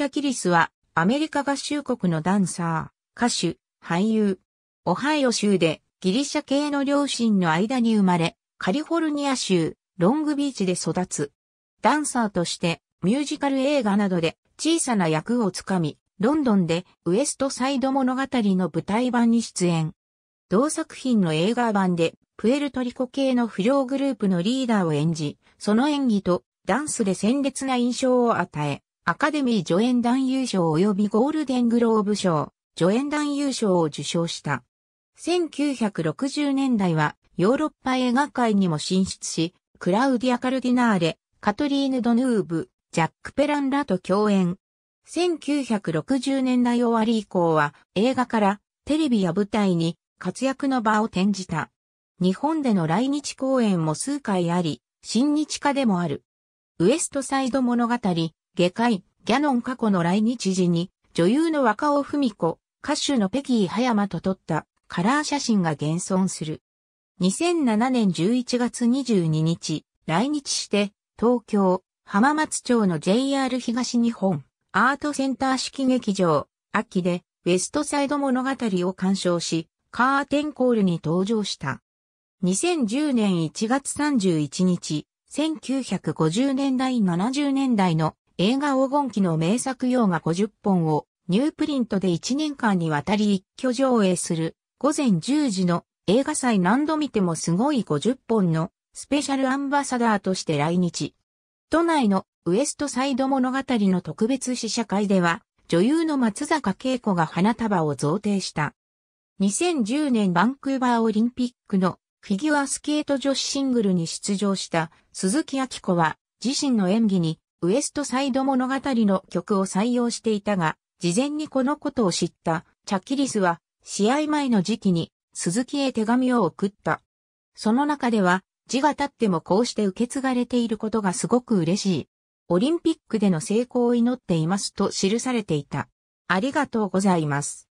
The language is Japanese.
チャキリスは、アメリカ合衆国のダンサー、歌手、俳優。オハイオ州で、ギリシャ系の両親の間に生まれ、カリフォルニア州、ロングビーチで育つ。ダンサーとして、ミュージカル映画などで、小さな役をつかみ、ロンドンで、ウエストサイド物語の舞台版に出演。同作品の映画版で、プエルトリコ系の不良グループのリーダーを演じ、その演技とダンスで鮮烈な印象を与え、アカデミー助演男優賞及びゴールデングローブ賞、助演男優賞を受賞した。1960年代はヨーロッパ映画界にも進出し、クラウディア・カルディナーレ、カトリーヌ・ドヌーブ、ジャック・ペランらと共演。1960年代終わり以降は映画からテレビや舞台に活躍の場を転じた。日本での来日公演も数回あり、新日課でもある。ウエストサイド物語、外科医、ギャノン過去の来日時に、女優の若尾文子、歌手のペギー葉山と撮ったカラー写真が現存する。2007年11月22日、来日して、東京、浜松町の JR 東日本、アートセンター式劇場、秋で、ウェストサイド物語を鑑賞し、カーテンコールに登場した。2010年1月31日、1950年代70年代の映画黄金期の名作洋画50本をニュープリントで1年間にわたり一挙上映する午前10時の映画祭何度見てもすごい50本のスペシャルアンバサダーとして来日。都内のウエストサイド物語の特別試写会では女優の松坂慶子が花束を贈呈した。2010年バンクーバーオリンピックのフィギュアスケート女子シングルに出場した鈴木明子は自身の演技にウエストサイド物語の曲を採用していたが、事前にこのことを知ったチャキリスは試合前の時期に鈴木へ手紙を送った。その中では字が立ってもこうして受け継がれていることがすごく嬉しい。オリンピックでの成功を祈っていますと記されていた。ありがとうございます。